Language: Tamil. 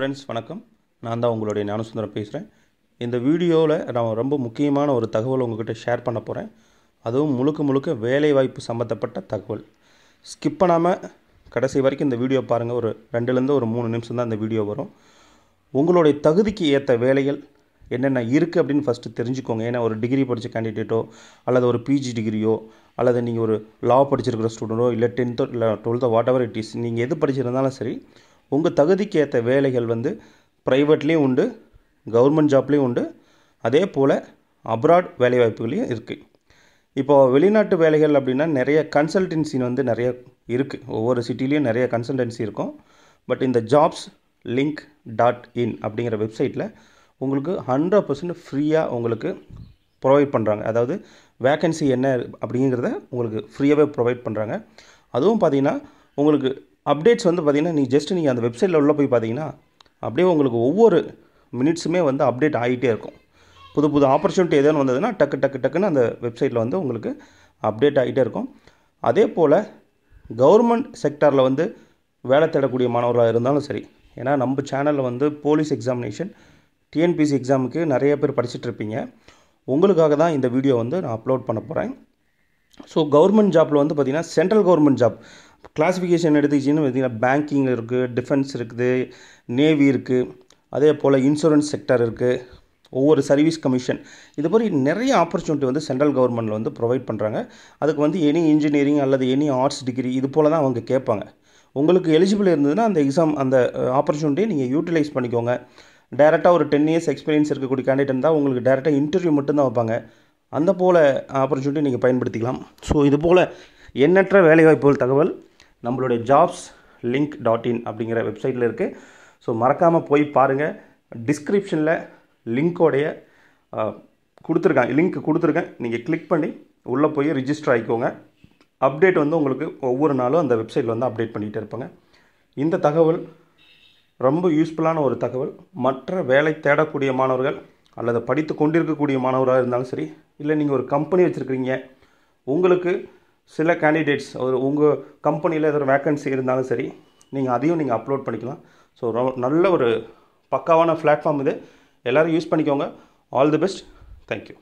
ஃப்ரெண்ட்ஸ் வணக்கம் நான் தான் உங்களுடைய ஞானசுந்தரம் பேசுகிறேன் இந்த வீடியோவில் நான் ரொம்ப முக்கியமான ஒரு தகவல் உங்கள்கிட்ட ஷேர் பண்ண போகிறேன் அதுவும் முழுக்க முழுக்க வேலைவாய்ப்பு சம்மந்தப்பட்ட தகவல் ஸ்கிப் பண்ணாமல் கடைசி வரைக்கும் இந்த வீடியோ பாருங்கள் ஒரு ரெண்டுலேருந்து ஒரு மூணு நிமிஷம் தான் இந்த வீடியோ வரும் உங்களுடைய தகுதிக்கு ஏற்ற வேலைகள் என்னென்ன இருக்குது அப்படின்னு ஃபஸ்ட்டு தெரிஞ்சுக்கோங்க ஏன்னா ஒரு டிகிரி படித்த கேண்டிடேட்டோ அல்லது ஒரு பிஜி டிகிரியோ அல்லது நீங்கள் ஒரு லா படிச்சிருக்கிற ஸ்டூடெண்ட்டோ இல்லை டென்த்தோ இல்லை டுவெல்த்தோ வாட் எவர் இட் இஸ் நீங்கள் எது படிச்சிருந்தாலும் சரி உங்கள் தகுதிக்கு ஏற்ற வேலைகள் வந்து ப்ரைவேட்லேயும் உண்டு கவர்மெண்ட் ஜாப்லேயும் உண்டு அதே போல் அப்ராட் வேலைவாய்ப்புகளையும் இருக்குது இப்போது வெளிநாட்டு வேலைகள் அப்படின்னா நிறைய கன்சல்டன்சி வந்து நிறைய இருக்குது ஒவ்வொரு சிட்டிலையும் நிறைய கன்சல்டன்சி இருக்கும் பட் இந்த ஜாப்ஸ் லிங்க் டாட் இன் அப்படிங்கிற வெப்சைட்டில் உங்களுக்கு ஹண்ட்ரட் பர்சன்ட் ஃப்ரீயாக உங்களுக்கு ப்ரொவைட் பண்ணுறாங்க அதாவது வேக்கன்சி என்ன அப்படிங்கிறத உங்களுக்கு ஃப்ரீயாகவே ப்ரொவைட் பண்ணுறாங்க அதுவும் பார்த்திங்கன்னா உங்களுக்கு அப்டேட்ஸ் வந்து பார்த்திங்கன்னா நீங்கள் ஜஸ்ட் நீங்கள் அந்த வெப்சைட்டில் உள்ளே போய் பார்த்தீங்கன்னா அப்படியே உங்களுக்கு ஒவ்வொரு மினிட்ஸுமே வந்து அப்டேட் ஆகிட்டே இருக்கும் புது புது ஆப்பர்ச்சுனிட்டி எதுவும் வந்ததுன்னா டக்கு டக்கு டக்குன்னு அந்த வெப்சைட்டில் வந்து உங்களுக்கு அப்டேட் ஆகிட்டே இருக்கும் அதே போல் கவர்மெண்ட் செக்டாரில் வந்து வேலை தேடக்கூடிய மாணவர்களாக இருந்தாலும் சரி ஏன்னா நம்ம சேனலில் வந்து போலீஸ் எக்ஸாமினேஷன் டிஎன்பிசி எக்ஸாமுக்கு நிறைய பேர் படிச்சுட்டு இருப்பீங்க உங்களுக்காக தான் இந்த வீடியோ வந்து நான் அப்லோட் பண்ண போகிறேன் ஸோ கவர்மெண்ட் ஜாப்பில் வந்து பார்த்திங்கன்னா சென்ட்ரல் கவர்மெண்ட் ஜாப் கிளாஸிஃபிகேஷன் எடுத்துக்கிச்சின்னு பார்த்தீங்கன்னா பேங்கிங் இருக்குது டிஃபென்ஸ் இருக்குது நேவி இருக்குது அதே போல் இன்சூரன்ஸ் செக்டர் இருக்குது ஒவ்வொரு சர்வீஸ் கமிஷன் இது மாதிரி நிறைய ஆப்பர்ச்சுனிட்டி வந்து சென்ட்ரல் கவர்மெண்ட்டில் வந்து ப்ரொவைட் பண்ணுறாங்க அதுக்கு வந்து எனி இன்ஜினியரிங் அல்லது எனி ஆர்ட்ஸ் டிகிரி இது போல் தான் அவங்க கேட்பாங்க உங்களுக்கு எலிஜிபிள் இருந்ததுன்னா அந்த எக்ஸாம் அந்த ஆப்பர்ச்சுனிட்டியை நீங்கள் யூட்டிலைஸ் பண்ணிக்கோங்க டேரெக்டாக ஒரு டென் இயர்ஸ் எக்ஸ்பீரியன்ஸ் இருக்கக்கூடிய கேண்டிடேட் இருந்தால் உங்களுக்கு டேரெக்டாக இன்டர்வியூ மட்டும்தான் வைப்பாங்க அந்த போல் ஆப்பர்ச்சுனிட்டி நீங்கள் பயன்படுத்திக்கலாம் ஸோ இது போல் எண்ணற்ற வேலைவாய்ப்புகள் தகவல் நம்மளுடைய ஜாப்ஸ் லிங்க் டாட் இன் அப்படிங்கிற வெப்சைட்டில் இருக்குது ஸோ மறக்காமல் போய் பாருங்கள் டிஸ்கிரிப்ஷனில் லிங்க்கோடைய கொடுத்துருக்காங்க லிங்க் கொடுத்துருக்கேன் நீங்கள் கிளிக் பண்ணி உள்ளே போய் ரிஜிஸ்டர் ஆகிக்கோங்க அப்டேட் வந்து உங்களுக்கு ஒவ்வொரு நாளும் அந்த வெப்சைட்டில் வந்து அப்டேட் பண்ணிகிட்டே இருப்பாங்க இந்த தகவல் ரொம்ப யூஸ்ஃபுல்லான ஒரு தகவல் மற்ற வேலை தேடக்கூடிய மாணவர்கள் அல்லது படித்து கொண்டிருக்கக்கூடிய மாணவராக இருந்தாலும் சரி இல்லை நீங்கள் ஒரு கம்பெனி வச்சுருக்கிறீங்க உங்களுக்கு சில கேண்டிடேட்ஸ் ஒரு உங்கள் கம்பெனியில் ஏதோ ஒரு வேக்கன்சி இருந்தாலும் சரி நீங்கள் அதையும் நீங்கள் அப்லோட் பண்ணிக்கலாம் ஸோ நல்ல ஒரு பக்காவான பிளாட்ஃபார்ம் இது எல்லோரும் யூஸ் பண்ணிக்கோங்க ஆல் தி பெஸ்ட் தேங்க்யூ